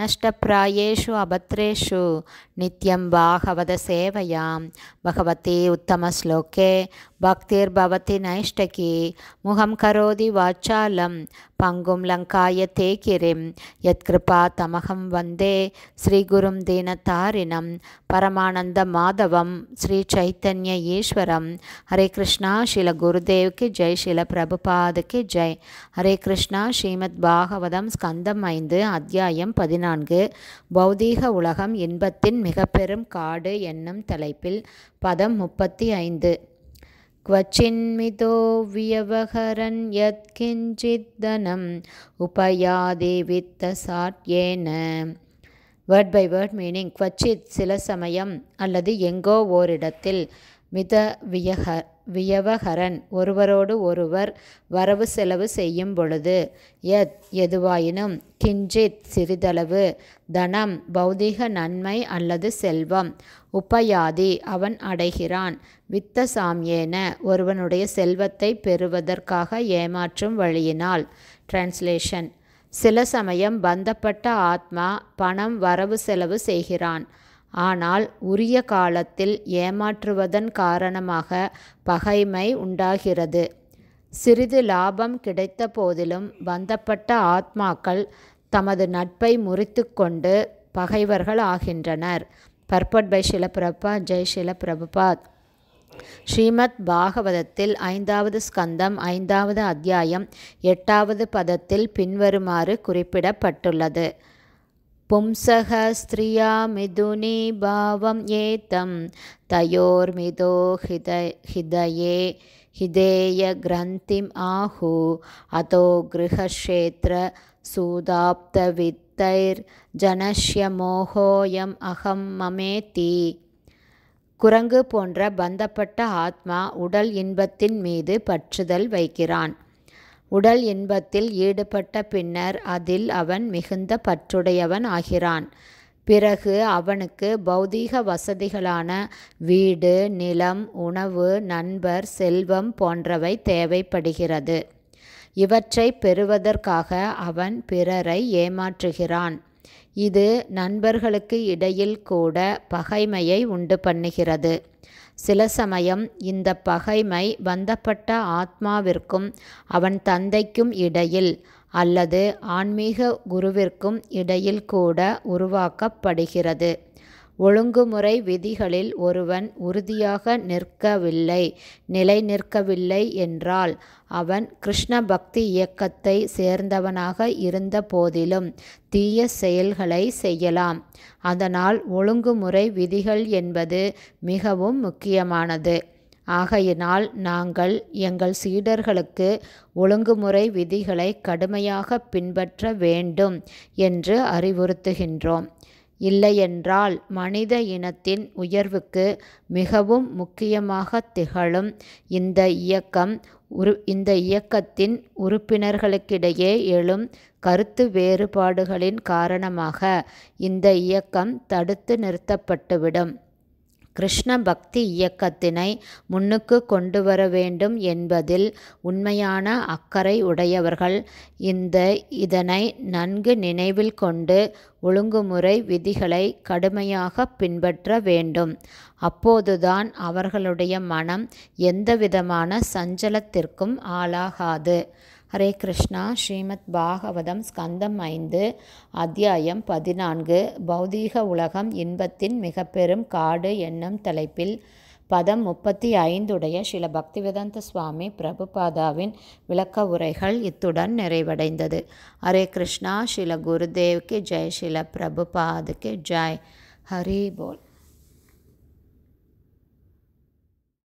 நஷ்டப்பிராயேஷு அபத்ரேஷு நித்யம் பாகவத சேவையாம் பகவதி உத்தமஸ்லோகே பக்திர் பவதி நைஷ்டகி முகம் கரோதி வாச்சாலம் பங்கும் லங்காய தேகிரிம் யத்கிருபா தமகம் வந்தே ஸ்ரீகுரும் தீனதாரிணம் பரமானந்த மாதவம் ஸ்ரீ சைத்தன்ய ஈஸ்வரம் ஹரே கிருஷ்ணா ஸ்ரீல குருதேவ்க்கு ஜெய் ஸ்ரீல பிரபுபாதுக்கு ஜெய் ஹரே கிருஷ்ணா ஸ்ரீமத் பாகவதம் ஸ்கந்தம் ஐந்து அத்தியாயம் பதினாறு பதினான்கு பௌதீக உலகம் இன்பத்தின் மிகப்பெரும் காடு என்னும் தலைப்பில் பதம் முப்பத்தி ஐந்து क्वचिन्मितो व्यवहरन् यत्किञ्चिद्धनम् சாட் ஏன வேர்ட் பை வேர்ட் மீனிங் குவச்சித் சில சமயம் அல்லது எங்கோ ஓரிடத்தில் மித வியக வியவகரன் ஒருவரோடு ஒருவர் வரவு செலவு செய்யும் பொழுது எத் எதுவாயினும் கிஞ்சித் சிறிதளவு தனம் பௌதிக நன்மை அல்லது செல்வம் உபயாதி அவன் அடைகிறான் வித்த ஒருவனுடைய செல்வத்தை பெறுவதற்காக ஏமாற்றும் வழியினால் டிரான்ஸ்லேஷன் சில சமயம் பந்தப்பட்ட ஆத்மா பணம் வரவு செலவு செய்கிறான் ஆனால் உரிய காலத்தில் ஏமாற்றுவதன் காரணமாக பகைமை உண்டாகிறது சிறிது லாபம் கிடைத்த போதிலும் வந்தப்பட்ட ஆத்மாக்கள் தமது நட்பை முறித்து கொண்டு பகைவர்கள் ஆகின்றனர் பர்பட் பை ஷிலபிரபா ஜெய் ஷிலபிரபுபாத் ஸ்ரீமத் பாகவதத்தில் ஐந்தாவது ஸ்கந்தம் ஐந்தாவது அத்தியாயம் எட்டாவது பதத்தில் பின்வருமாறு குறிப்பிடப்பட்டுள்ளது पुंसः स्त्रिया मिदुनी भावं एतं तयोर्मिदो हृदय हृदये हृदेयग्रन्थिम् आहु अतो गृहक्षेत्रसूदाप्तवित्तैर्जनस्य मोहोऽयम् अहं ममेति குரங்கு போன்ற பந்தப்பட்ட ஆத்மா உடல் இன்பத்தின் மீது பற்றுதல் வைக்கிறான் உடல் இன்பத்தில் ஈடுபட்ட பின்னர் அதில் அவன் மிகுந்த பற்றுடையவன் ஆகிறான் பிறகு அவனுக்கு பௌதீக வசதிகளான வீடு நிலம் உணவு நண்பர் செல்வம் போன்றவை தேவைப்படுகிறது இவற்றை பெறுவதற்காக அவன் பிறரை ஏமாற்றுகிறான் இது நண்பர்களுக்கு இடையில் கூட பகைமையை உண்டு பண்ணுகிறது சில சமயம் இந்த பகைமை பந்தப்பட்ட ஆத்மாவிற்கும் அவன் தந்தைக்கும் இடையில் அல்லது ஆன்மீக குருவிற்கும் இடையில் கூட உருவாக்கப்படுகிறது ஒழுங்குமுறை விதிகளில் ஒருவன் உறுதியாக நிற்கவில்லை நிலை நிற்கவில்லை என்றால் அவன் கிருஷ்ண பக்தி இயக்கத்தை சேர்ந்தவனாக இருந்த போதிலும் தீய செயல்களை செய்யலாம் அதனால் ஒழுங்குமுறை விதிகள் என்பது மிகவும் முக்கியமானது ஆகையினால் நாங்கள் எங்கள் சீடர்களுக்கு ஒழுங்குமுறை விதிகளை கடுமையாக பின்பற்ற வேண்டும் என்று அறிவுறுத்துகின்றோம் இல்லையென்றால் மனித இனத்தின் உயர்வுக்கு மிகவும் முக்கியமாக திகழும் இந்த இயக்கம் உரு இந்த இயக்கத்தின் உறுப்பினர்களுக்கிடையே எழும் கருத்து வேறுபாடுகளின் காரணமாக இந்த இயக்கம் தடுத்து நிறுத்தப்பட்டுவிடும் கிருஷ்ண பக்தி இயக்கத்தினை முன்னுக்கு கொண்டு வர வேண்டும் என்பதில் உண்மையான அக்கறை உடையவர்கள் இந்த இதனை நன்கு நினைவில் கொண்டு ஒழுங்குமுறை விதிகளை கடுமையாக பின்பற்ற வேண்டும் அப்போதுதான் அவர்களுடைய மனம் எந்தவிதமான சஞ்சலத்திற்கும் ஆளாகாது ஹரே கிருஷ்ணா ஸ்ரீமத் பாகவதம் ஸ்கந்தம் ஐந்து அத்தியாயம் பதினான்கு பௌதீக உலகம் இன்பத்தின் மிக பெரும் காடு என்னும் தலைப்பில் பதம் முப்பத்தி ஐந்துடைய சில பக்திவேதாந்த சுவாமி பிரபுபாதாவின் விளக்க உரைகள் இத்துடன் நிறைவடைந்தது ஹரே கிருஷ்ணா ஸ்ரீல குருதேவ்க்கு ஜெய் ஸ்ரீல பிரபுபாதுக்கு ஜெய் ஹரி போல்